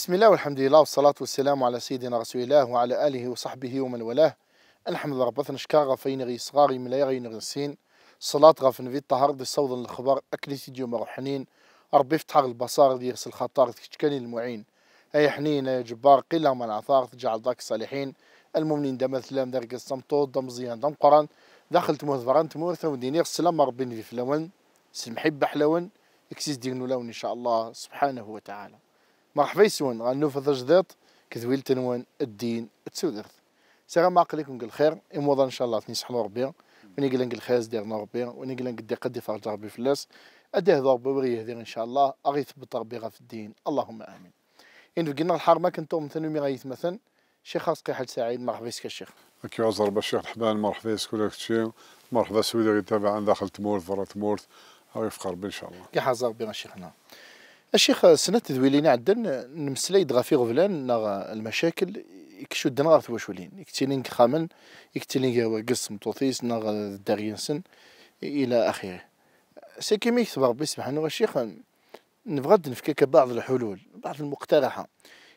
بسم الله والحمد لله والصلاة والسلام على سيدنا رسول الله وعلى آله وصحبه ومن والاه الحمد لله ربنا شكار غفين غي صغاري ملاي غي نغسين صلاة غفن في الطهر دي صوض الخبر أكلتي ديوم حنين ربي فتح البصار دي يغسل خطار كشكاني المعين أي حنين يا جبار قلة من عثار تجعل ذاك الصالحين المؤمنين دم ثلام درق الصمتو دم زيان دم قران دخلت موث فرانت مورث ودينير السلام ربي في لون سمحي بحلون اكسيس دين لون إن شاء الله سبحانه وتعالى مرحبا يسون غنوفض جديط كذويل تنوان الدين التسودرت سي غنماق لكم كل خير إموضة إن شاء الله تنسحنا ربي وني قلن قل خاز ديرنا ربي وني قلن دي قد يفرج ربي فلاس أديه ربي وريه يهدير إن شاء الله أغي يثبت ربي في الدين اللهم آمين إن فقلنا الحرمة كنتو مثلا مي غايث مثلا شيخ خاص قيحل سعيد مرحبا يسك الشيخ كي عزر بشيخ الحبان مرحبا يسك ولا كتشي مرحبا سويدي يتابع عن داخل تمورث برا تمورث أغي قربي إن شاء الله كي حاز الشيخ سنة تذويلين عدن نمسلي يدغى في غفلان نغ المشاكل يكشو دنا غير ولين يكتلين خامن يكتيلين قسم توثيس نغ دارينسن الى اخره سي كيما يكتب ربي سبحانه الشيخ نبغى نفكك بعض الحلول بعض المقترحه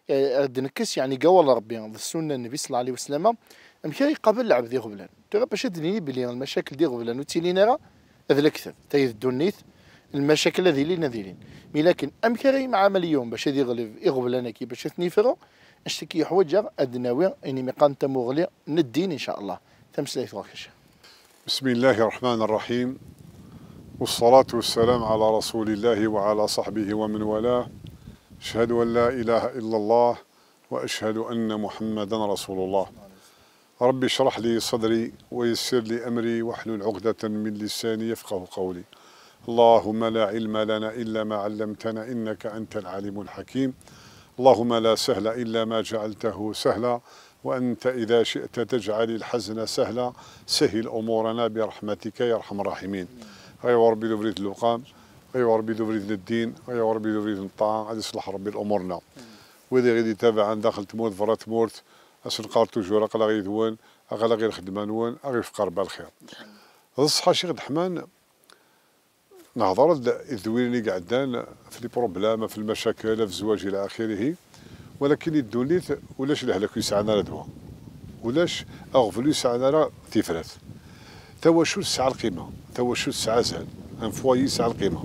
يعني نكس يعني قول ربي السنه النبي صلى الله عليه وسلم امشي يقابل العبد ذي غفلان ترى باش تدني بلي المشاكل دي غفلان وتيلينا راه هذا الكتاب تايد الدنيث المشاكل هذه اللي نذيرين مي لكن كريم مع يوم باش هذه يغلب يغبل انا كي باش نيفرو اشتكي حوجا ادناوي اني مقان تموغلي ندين ان شاء الله تمسلي تغركش بسم الله الرحمن الرحيم والصلاة والسلام على رسول الله وعلى صحبه ومن والاه أشهد أن لا إله إلا الله وأشهد أن محمدا رسول الله ربي اشرح لي صدري ويسر لي أمري واحلل عقدة من لساني يفقه قولي اللهم لا علم لنا إلا ما علمتنا إنك أنت العليم الحكيم اللهم لا سهل إلا ما جعلته سهلا وأنت إذا شئت تجعل الحزن سهلا سهل أمورنا برحمتك يا أرحم الراحمين أيوا ربي ذو بريد اللقام أيوا ربي ذو بريد الدين أيوا ربي ذو بريد الطاعة غادي يصلح ربي الأمورنا وإذا غادي يتابع عن داخل تموت فرات تمورت أسن قارتو جورا قلا غير ذوان أغلا غير خدمة نوان أغير فقر بالخير الصحة شيخ حمان نهضر الذويرين اللي قعدان في لي بروبلام في المشاكل في الزواج الى اخره ولكن الدوليت ولاش الهلاك يسعنا دواء ولاش اغفل يسعنا تفرات توا شو الساعه القيمه توا شو الساعه زاد ان فوايي ساعه القيمه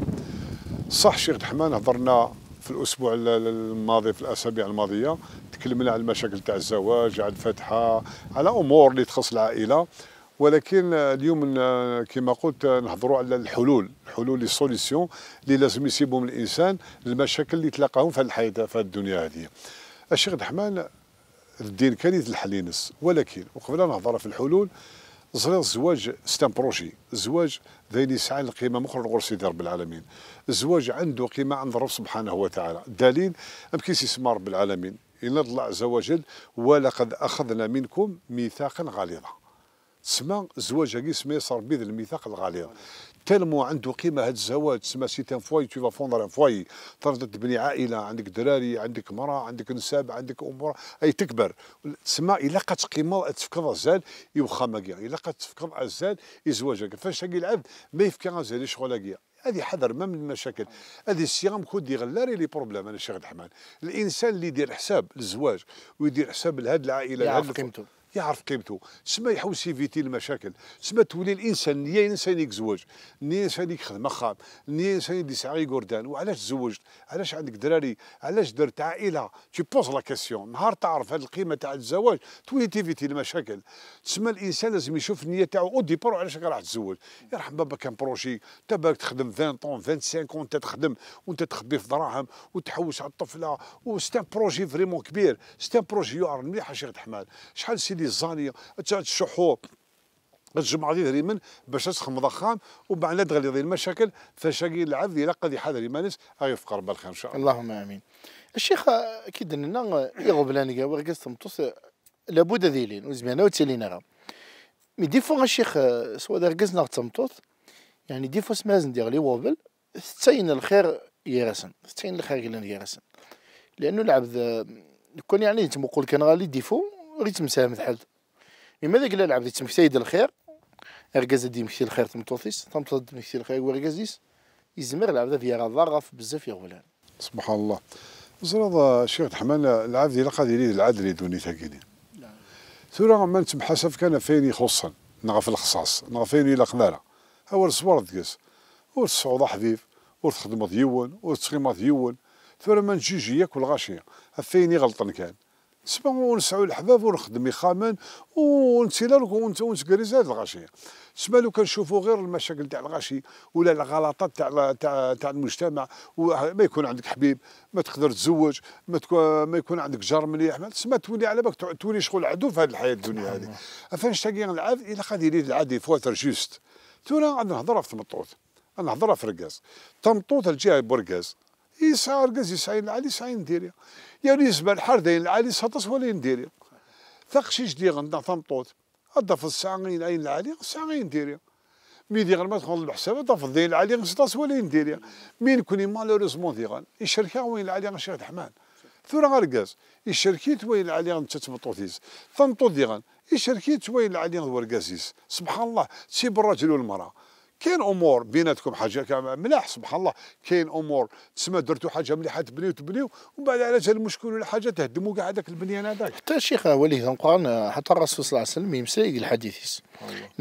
صح شيخ دحمان هضرنا في الاسبوع الماضي في الاسابيع الماضيه تكلمنا على المشاكل تاع الزواج على الفاتحه على امور اللي تخص العائله ولكن اليوم كما قلت نهضروا على الحلول الحلول لي اللي لازم يسيبهم الانسان للمشاكل اللي تلاقاهم في الحياه في الدنيا هذه الشيخ دحمان الدين كان يتلحلينس ولكن وقبل نهضر في الحلول صغير الزواج ستان بروجي الزواج ذين يسعى لقيمة أخرى لغرس رب العالمين الزواج عنده قيمة عند الرب سبحانه وتعالى الدليل أمكيس يسمى رب العالمين إن الله عز وجل ولقد أخذنا منكم ميثاقا غليظا تسمى زواج هاكي سما يصير الميثاق الغليظ تلمو عنده قيمه هذا الزواج تسمى سي ان فواي تو فوندر ان فواي ترد تبني عائله عندك دراري عندك مراه عندك نساب عندك امور اي تكبر تسمى الا قات قيمه تفكر زاد يوخا ماكيا الا قات تفكر زاد يزواجك فاش هاكي العبد ما يفكر زاد شغل هاكيا هذه حذر ما من المشاكل هذه السيام خد غلاري لي بروبليم انا شيخ الحمان الانسان اللي يدير حساب للزواج ويدير حساب لهذه العائله يعرف قيمته يعرف قيمته سما يحوس يفيتي المشاكل سما تولي الانسان نيه الانسان يكزوج نيه الانسان يخدم خام نيه الانسان يدي ساعه يقردان وعلاش تزوجت علاش عندك دراري علاش درت عائله تي بوز لا كيسيون نهار تعرف هذه القيمه تاع الزواج تولي تيفيتي المشاكل سما الانسان لازم يشوف النيه تاعو او ديبور علاش راح تزوج يرحم بابا كان بروجي تبارك تخدم 20 طون 25 وانت تخدم وانت تخبي في دراهم وتحوس على الطفله وستان بروجي فريمون كبير ستان بروجي يعرف مليح شيخ حماد شحال سي تشيلي الزانيه تشعل الشحوط الجمعة ذي ريمن باش تسخن ضخام وبعدين تغلي ذي المشاكل فشاقي العبد يلقى ذي حذر يمانس في قرب الخير ان شاء الله اللهم امين الشيخ اكيد اننا يغبلان ورقص متص لابد ذي لين وزمان غا مي دي فوا الشيخ سوا رقصنا تمطوط يعني دي فوا سمازن ديال لي ووبل تسين الخير يرسن تسين الخير يرسن لانه العبد كون يعني تمقول كان غالي ديفو غير تمساهم بحال لماذا قال العبد تمكتايد الخير اركاز دي مكتي الخير تمطوطيس تمطوط مكتي الخير وركازيس يزمر العبد فيها ضاغف بزاف يا غولان سبحان الله زرد شيخ حمان العبد الا قاد يريد العدل دوني تاكيدين نعم. ثورة ما حسب كان فين يخصا نغف الخصاص فين الى قناره اول صور تقص ور تصعود حبيب ور تخدم ديون ور ديون ثورة ما نجيجيك والغاشية فين يغلطن كان سبا ونسعوا الحباب ونخدم يخامن ونتسيلال ونتكريز هذه الغاشيه سبا لو كنشوفوا غير المشاكل تاع الغاشي ولا الغلطات تاع تاع تاع المجتمع ما يكون عندك حبيب ما تقدر تزوج ما, ما يكون عندك جار مليح سما تولي على بالك تولي شغل عدو في هذه الحياه الدنيا هذه فنشتاقي العاد الى قد يريد العادي فواتر جوست تورا نهضرها في تمطوط نهضرها في ركاز تمطوط الجهه بوركاز يسعى ارقز يسعى العالي يسعى نديريا يا يعني نسبة الحر داين العالي سطس ولا نديريا ثقش جدي غندا ثمطوط في الساعة غين العالي الساعة غين نديريا مي غير ما تخون الحساب ضف الدين العالي غسطاس ولا نديريا مي نكوني مالوريزمون غن الشركة وين العالي غنشيخ حمان ثورا غرقاز الشركة وين العالي غنتتمطوطيز دي غن الشركة وين العالي غورقازيز سبحان الله تسيب الرجل والمرأة كاين امور بيناتكم حاجه ملاح سبحان الله كاين امور تسمى درتوا حاجه مليحه تبنيو تبنيو ومن بعد علاش المشكل ولا حاجه تهدموا كاع هذاك البنيان هذاك حتى الشيخ وليد القران حتى الرسول صلى الله عليه وسلم يمسى الحديث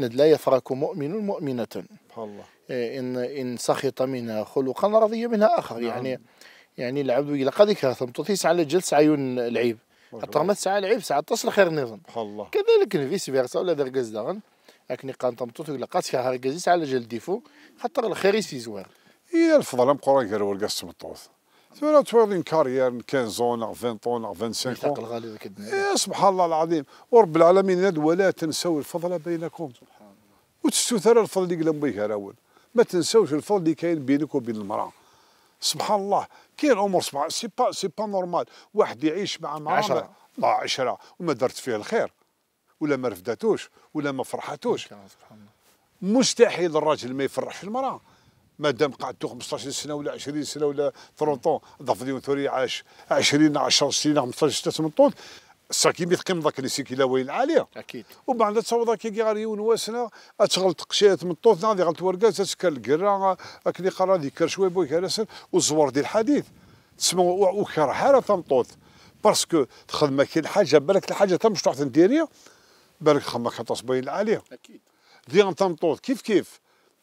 ان لا يفرك مؤمن مؤمنه سبحان الله إيه، ان ان سخط منها خلقا رضي منها اخر نعم. يعني يعني العبد الى قد ثم تطيس على جلس عيون العيب حتى ما ساعه العيب ساعه تصل خير نظام الله كذلك فيس فيرسا ولا دركاز داغن اكني قنطمطوت قاس فيها هرقازيس على جال ديفو خاطر الخير الخريسي زوار هي الفضل ام قران كير ولقى السمطوط ثورا توالين كاريير 15 20 طون 25 الدنيا إيه، سبحان الله العظيم ورب العالمين ند ولا تنسوا الفضل بينكم سبحان الله وتستثار الفضل اللي قلنا به الاول ما تنساوش الفضل اللي كاين بينك وبين المراه سبحان الله كاين امور سبحان سي با سي با نورمال واحد يعيش مع امراه 10 10 وما درت فيه الخير ولا ما رفداتوش ولا ما فرحاتوش مستحيل الراجل ما يفرحش المراه ما دام قعدتو 15 سنه ولا 20 سنه ولا 30 ضف ديون ثوري عاش 20 10 سنين 15 سنه ساكي ميت قيم ذاك اللي سيكي وين عاليه اكيد ومن بعد تصاوب ذاك كي غاري ونواسنا اتغل من الطوط ناضي غلط ورقات تسكر القرا اكلي قرا ذي كرشوي بوي كراسن والزوار ديال الحديث تسمى وكره حاله تنطوط باسكو تخدم كي الحاجه بالك الحاجه تم مش تعرف نديريها بالك خمك حتصبين عليه اكيد ديان تنطوط كيف كيف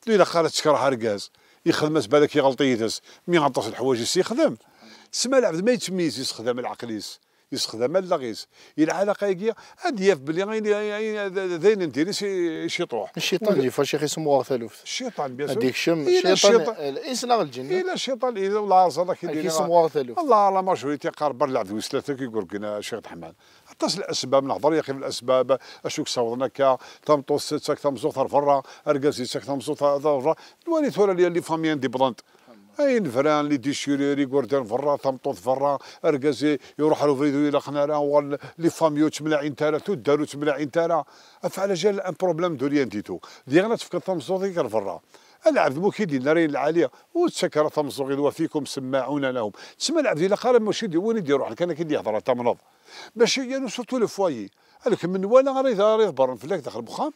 الا قالت تكره ركاز يخدمس بالك يغلطي يتس مي غلطاش الحوايج يخدم سما العبد ما يتميز يستخدم العقليس يستخدم اللاغيس العلاقه يجي ادياف بلي ذين ندير شيطوح الشيطان اللي فاش يخي سموه ثالوث الشيطان بيان سور هذيك الشم الشيطان الانسان لا الجن الا الشيطان الا ولا هذاك يدير كي سموه ثالوث الله لا ماجوريتي قاربر لعب ثلاثه كيقول لك شيخ حماد حتى الاسباب نهضر يا اخي في الاسباب اشوك صورنا كا تمطو ستك تمزو ثر فرا اركازي ستك تمزو ثر فرا دواني ثولا لي فامي انديبوندونت اين فران لي ديشيريري غوردان فرا تمطوط فرا اركازي يروح له فريدو الى خنارا لي فاميو تملاعين تالا تو دارو تملاعين تالا فعلى جال ان بروبليم دو ريان ديتو غنا تفكر تمزو ذيك فرا العبد مكيدي نارين العاليه وتسكر تمزغين وفيكم سماعون لهم تسمى العبد الا قال ماشي دي وين يدير روحك انا كي يهضر تمرض باش يعني سورتو لو فوايي قالك من ولا غير راه في فلاك داخل بخام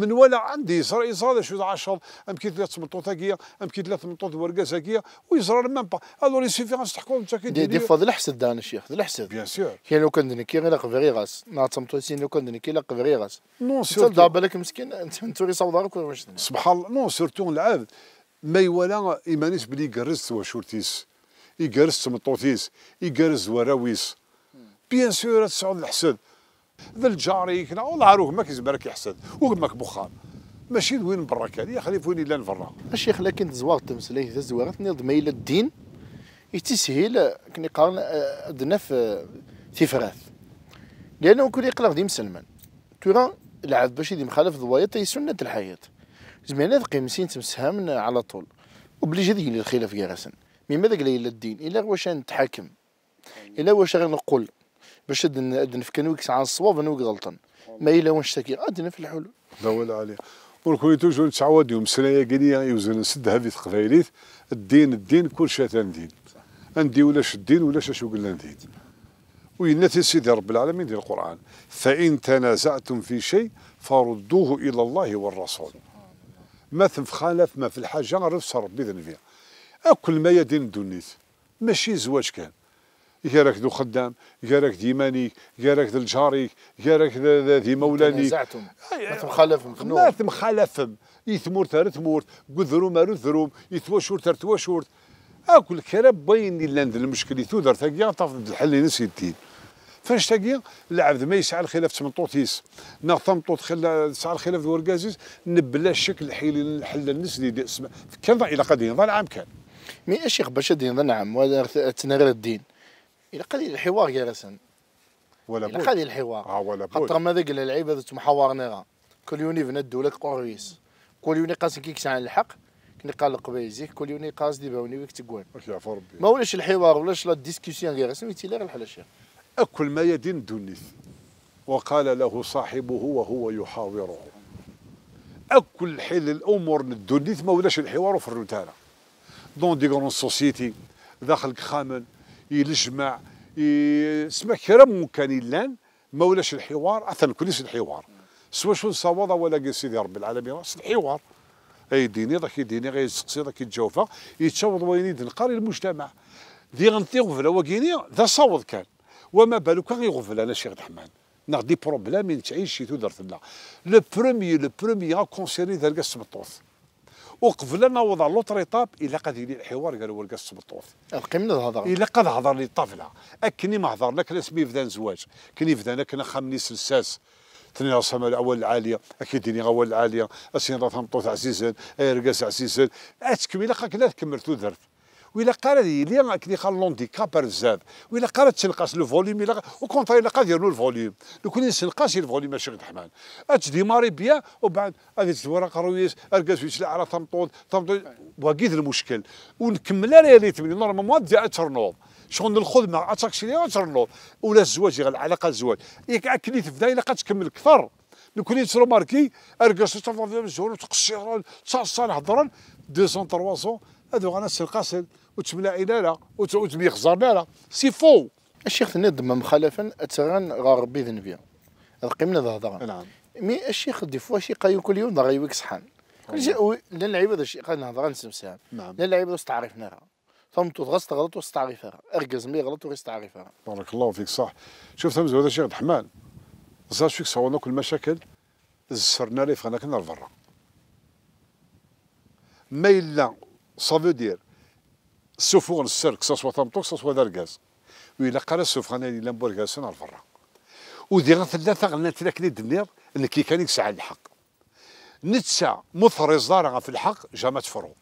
من ولا عندي يزرى يزرى شو 10 ام كي ثلاث سمطوط هكيا ام كي ثلاث سمطوط ورقاز هكيا ويزرى ميم با الو لي سيفيرونس تحكم انت كي دير دي فضل الحسد انا شيخ الحسد بيان سور كي لو كان كي غير قفري غاس تو سين لو كان كي لا قفري غاس نو سيرتو دا بالك مسكين انت توري نتوري دارك واش سبحان الله نو سيرتو العابد ما يوالا ايمانيس بلي قرزت وشورتيس يقرز سمطوطيس يقرز وراويس بيان سور تسعود الحسد ذل جاري كنا والله عارو كماك يزبرك يحسد وكماك بخار ماشي وين برا كان يا خليف وين الا نفرا الشيخ لكن تزواغ تمسلي زوار تنظ ميل الدين يتسهيل كني قارن ادنا آه، في تفراث آه، لانه كل يقلق دي مسلمان ترى العبد باش يدي مخالف ضوايط هي سنه الحياه زمان تمسها من على طول وبلي جدي الخلاف يا راسن مي ماذا ليلى الدين الا واش نتحاكم الا واش غنقول باش في ويكس ساعه الصواب انا غلطان ما الا ونشتكي ادن آه، في الحلول ولا عليه برك وي توجو نتعاود يوم سنايا كينيا يوزن نسد هذه تقبايليت الدين الدين كل شيء ندين عندي ولاش الدين ولاش اشو قلنا ندين وينتي سيدي رب العالمين ديال القران فان تنازعتم في شيء فردوه الى الله والرسول ما في خلاف ما في الحاجه رفس ربي ذنبيا اكل ما يدين دونيت ماشي زواج كان جارك ذو خدام جارك ذي مانيك جارك ذي الجاريك جارك ذي مولاني نزعتم ما تمخالفهم ما تمخالفهم يثمور تار ثمور قذرو ما رثروم يثواشور تار تواشور اكل كرب باين اللي عند المشكل يثودر تاكيا طاف الحل نسي الدين فاش تاكيا العبد ما يسعى الخلاف تمنطوطيس نا طوط خلا سعى الخلاف ذو ركازيس نبلا الشكل حيل الحل النسي كان الى قد ينضى عام كان مي اشيخ باش الدين نعم تنغير الدين الى قليل الحوار رسن ولا الى قليل الحوار اه ولا بو خاطر ماذا قال اللعيبه ذات محاورنا كل يوني فندو لك اوريس كل يوني قاسي كيكس عن الحق كني قال قبايزيك كل يوني قاس ديبا ويك تقوان يعفو ربي ما ولاش الحوار ولاش لا ديسكسيون رسن ويتي لا غير الحلاشه اكل ما يدين الدنيس وقال له صاحبه وهو يحاوره اكل حل الامور الدنيس ما ولاش الحوار وفرنتانا دون دي كرون سوسيتي داخل خامل يلجمع يسمع كرا ممكن يلان ما ولاش الحوار اثن كلش الحوار سوا شو نصوض ولا قال سيدي رب العالمين راس الحوار اي ديني ذاك يديني غير يسقسي ذاك يتجاوفه يتشاوض وين يدن قاري المجتمع دي غنطي غفله وكيني ذا صوض كان وما بالك غير غفله انا شيخ الرحمن ناخذ دي بروبلام تعيش شي درت لا لو برومي لو برومي كونسيري ذا الطوث وقبل ما وضع لوطري طاب الا قاد يدير الحوار قالوا ولقى السبطوط قمنا الهضر الا قاد هضر لي الطفله اكني ما هضر لك اسمي فدان زواج كني فدان كنا خامني سلساس ثني راسهم الاول العاليه اكيد ديني اول العاليه اسين راه طوث عزيزان ايرقاس عزيزان اتكمل اخاك لا تكمل ثو درت والا قال لي لوندي لونديكاب بزاف والا قال تنقص لو فوليوم الا او كونتري الا قاديروا الفوليوم لو كان ينقص الفوليوم الشيخ الرحمن ماري بيا وبعد هذه الزوراق رويس ارقص في على تمطوط تمطوط وكيد المشكل ونكمل على تمني نورمالمون ديال ترنوب شغل الخدمة مع اتاكسيني وترنوب ولا الزواج العلاقه الزواج ياك إيه، اكلي تبدا الا تكمل كثر لو كان يترو ماركي ارقص تفاضل تقصي تقصيرا هضرا 200 300 هذو غناس القاصد وتملاعينا وتبي خزر لالا سي فو الشيخ ندم مخالفا اتغن غربي ذنبيا القيمنا ذا هضره نعم مي الشيخ دي فوا شي قايو كل يوم ضغي ويك صحان لا لعيبة ذا الشيخ قال هضره نسمسها نعم لا لعيبة تعرفنا راه فهمت غلط غلط وستعرفها اركز مي غلط وغيستعرفها بارك الله فيك صح شوف ثم هذا الشيخ الحمال زاد شويك صورنا كل المشاكل زسرنا لي فانا كنا لبرا ما الا صافو دير سوفو السرك سا سوا que سا سوا Tamtok, que ce soit Dargaz. وإلا قال سوف غانا الفرا ودي غا ثلاثة غنا تلاكني دنير كي كان سعى الحق نتسع مثرز دار في الحق جا ما تفرو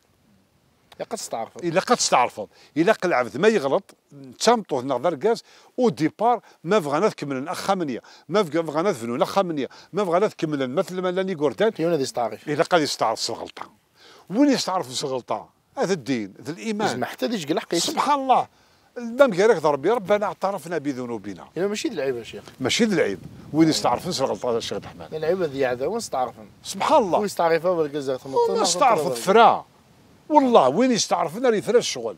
إلا قد تعرفوا إلا قد تعرفوا إلا قلع عبد ما يغلط تامطوه نغدر كاز وديبار ما بغانا تكمل أخا منيا ما بغانا تفنون أخا منيا ما بغانا تكمل مثل ما لاني كوردان إلا قد يستعرف الغلطة وين يستعرف الغلطة هذا الدين هذا الايمان ما احتاجش قلق سبحان الله البام كيريك ربي ربنا اعترفنا بذنوبنا يعني ماشي ذلعيب يا شيخ ماشي العيب وين يستعرف نسى الغلطه الشيخ الرحمن يعني العيب هذه عذا وين يستعرف سبحان الله وين استعرف بالكزا وين استعرف والله وين يستعرفنا اللي ثرا الشغل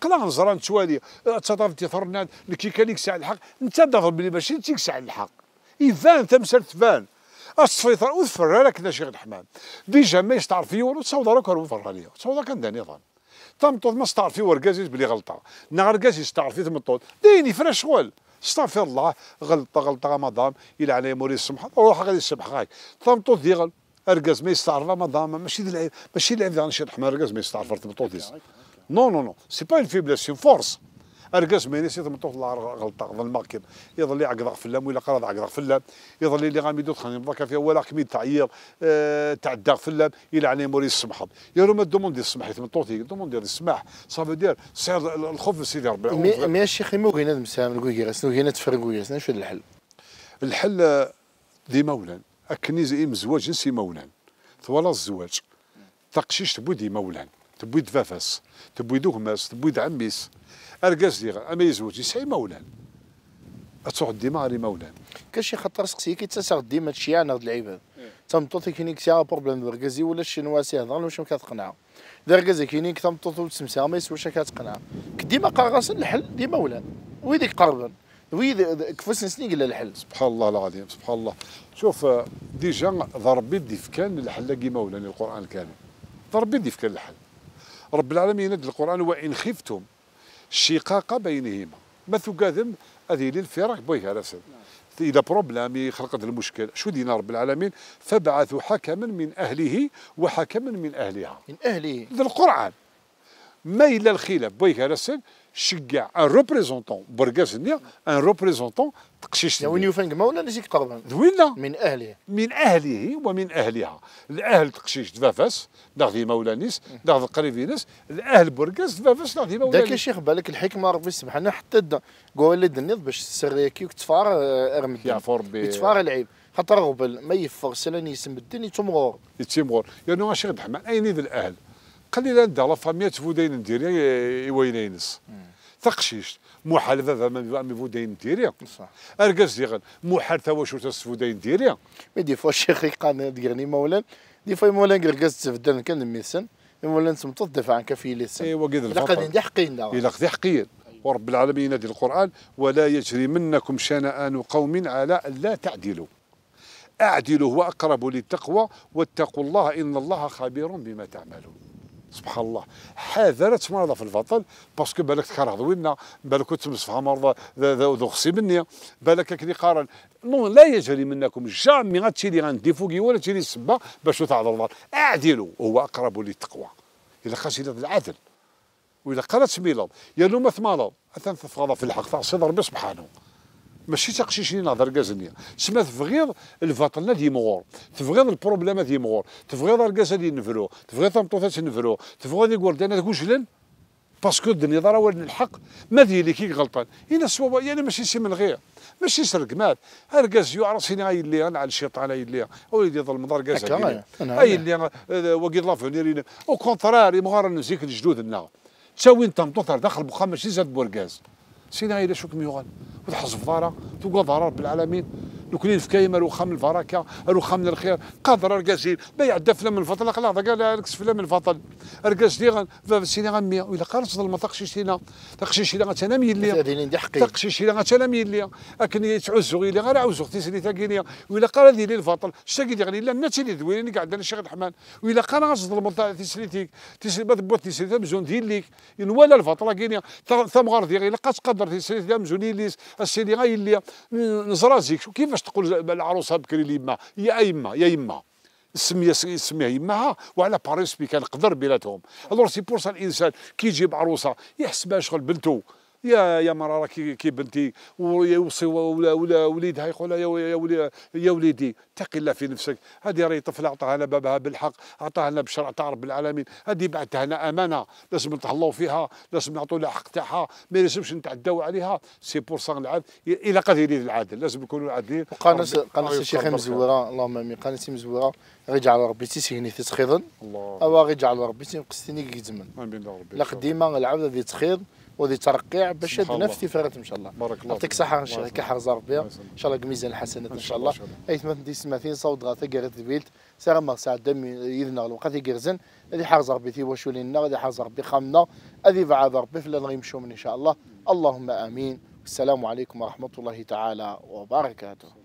قلا نزران توالي تضرب تيثرنا كي كان يكسع الحق انت ضرب بلي ماشي تيكسع الحق اذا انت تمثل فان السفيطر وتفرى لك شيخ الحمام ديجا ما يستعرف فيه والو تصوض روك هو فرى ليه كان داني ظن تمطوط ما استعرف فيه ورقازيز بلي غلطه نهار قازيز استعرف فيه تمطوط ديني يفرى شغل استغفر الله غلطه غلطه مدام الى على موري السمحة روح غادي غاي تم تمطوط ديغل ارقز ما يستعرف مدام ماشي ماشي العيب ماشي العيب نشيط حمار ارقز ما يستعرف تمطوط نو نو نو سي با اون فيبلاسيون فورس ارقص ميني من تمطوط غلطه ظل الماكين يظل في اللام ولا قرا في اللام يظل اللي غامي دوت خاني فيها ولا كمي تعير أه تعدى اللام الى على موري السمحه يا ما دوموندي السمح تمطوطي دوموندي السماح صافي دير سير الخوف سيدي ربي مي الشيخ شيخي مو غينا مسام الكوكيراس غينا تفرقوياس شنو الحل الحل دي مولان اكني زي مزواج نسي مولان ثوالا الزواج تقشيش تبوي دي مولان تبوي دفافاس تبوي دوغماس تبوي دعميس ارقاس ديغا اما يزوج يسعي مولان اتسوق ديما غادي مولان كاين شي خطر سقسي كي تساق ديما هادشي انا هاد اللعيبه تمطوط كينيك سي بروبليم الركازي ولا شي نواسي هضر له واش كتقنع دا الركازي كينيك تمطوط وتسمسها ما يسواش كتقنع ديما قرغس الحل ديما ولان ويديك قربا وي كفاش نسني قال الحل سبحان الله العظيم سبحان الله شوف آه، ديجا ضربي الدفكان الحل كيما ولاني القران الكريم ضربي الدفكان الحل رب العالمين القران وان خفتم الشقاق بينهما ما ثقادم هذه للفراق بويها راسل إذا الى بروبلام يخلق المشكل شو دينا رب العالمين فبعثوا حكما من اهله وحكما من اهلها من اهله ذا القران ما إلا الخلاف بويك راسك شجع ان ريبريزونتون بركاس ان ريبريزونتون تقشيش وين يوفنكما ولا نجيك قربا وين من اهله من اهله ومن اهلها الاهل تقشيش دفافاس داغدي مولانيس داغد قريبينس الاهل بركاس دفافاس داغدي مولانيس داك الشيخ بالك الحكمه ربي سبحانه حتى قول الدنيض باش سريكي وتفار ارمد آه، يا فوربي تفار العيب خاطر غبل ما يفر سلاني يسم الدين يتمغور يتمغور يعني شيخ الرحمن اين الاهل قال لي لا لا فامي تفودين نديري يوينينس تقشيش محال فافا ما فودين نديري صح اركاز ديغن محال تا واش تفودين ديري مي دي فوا الشيخ يقال ديرني مولان دي فوا مولان اركاز تفدان كان ميسن مولان سمطط دفع عن كفي لسان ايوا قيد الفطر لقد عندي حقين لقد حقين ورب العالمين ينادي القران ولا يجرمنكم شنآن قوم على لا تعدلوا اعدلوا هو اقرب للتقوى واتقوا الله ان الله خبير بما تعملون سبحان الله حذرت مرضى في البطل باسكو بالك تكره ضوينا بالك كنت مسفها مرضى ذو خصي مني بالك كلي قارن نون لا يجري منكم جامي هادشي اللي فوقي ولا تشري السبه باش تعذر اعدلوا هو اقرب للتقوى الا خاص العدل وإذا قرات ميلاد يا لوما ثمالة أثنث في الحق تعصي ربي سبحانه ماشي تقشيشين نهضر كازنيا تسمى تبغيض دي مغور تبغيض البروبليم ديمغور تبغيض الركاز اللي ينفلو تبغيض تمطوطات ينفلو تبغيض يقولدانات كوجلن باسكو الدنيا ضرا ولد الحق ما اللي كي غلطان هنا الصواب يعني ماشي سي من غير ماشي سرق مال ارقاز يو راسيني هاي اللي على الشيطان هاي اللي وليدي ظلم دار كازا اي اللي وقيد لافونيرين او كونتراري مغار نزيك الجدود النار تساوي انت مطوطر داخل بخا ماشي زاد بوركاز سينا إلى شوك ميغال وتحصف ضارة توقع ضرر بالعالمين لو كان فكايم رخام من البركه رخام من الخير قادر رقاجيل بيع الدفله من الفضل قال قال الكسفله من الفضل رقاج لي سينا غنمية قال قارص ما تقشيش تقشي سينا تقشي سينا اللي تقشيش تقشي سينا غتانا ميلي أكن يتعزو إلي غير عوزو اختي سيدي تاكينيا وإلا قال هذه لي الفضل شتاكي دي غني لا ناتي لي دويني قاعد أنا شيخ الرحمن وإلا قال غاز ما تيسليتيك تيسلي ما تبوت تيسلي مزون دير ليك ان يعني ولا الفضل كينيا ثم غاردي إلا قاس قدر تيسلي مزون يليس السيدي غير اللي نزرازيك وكيفاش باش تقول العروسه بكري ليما يا يما يا يما سميها سميها يماها وعلى باريس بي كان قدر بيناتهم الور سي بور سا الانسان كي يجيب عروسه يحسبها شغل بنته يا يا مرا كي, كي بنتي ويوصي ولا ولا وليدها يقول يا يا يا وليدي اتقي الله في نفسك هذه راهي طفله عطاها لنا بابها بالحق عطاها لنا بشرع تاع رب العالمين هذه بعثتها لنا امانه لازم نتهلاو فيها لازم نعطوا لها الحق تاعها ما لازمش نتعداو عليها سي بور سان العدل الى قدر العدل لازم نكونوا عادلين قناص قناص الشيخ مزوره اللهم امين قناص مزوره غيجعل ربي تيسيني في تخيضن الله او غيجعل ربي تيسيني تيني كيزمن امين ربي لقديما العبد في تخيض وذي ترقيع باش شد نفسي فرات ان شاء الله بارك الله يعطيك الصحه ان شاء الله كحر ربي ان شاء الله ميزان الحسنات ان شاء الله اي ثمان دي سماثين صوت غاثا قرت بيلت سير ما ساعد دم يذنا الوقت يقرزن هذه حرز ربي تي واش ولينا هذه حرز ربي خامنا هذه بعد ربي فلا غيمشوا من ان شاء الله اللهم امين السلام عليكم ورحمه الله تعالى وبركاته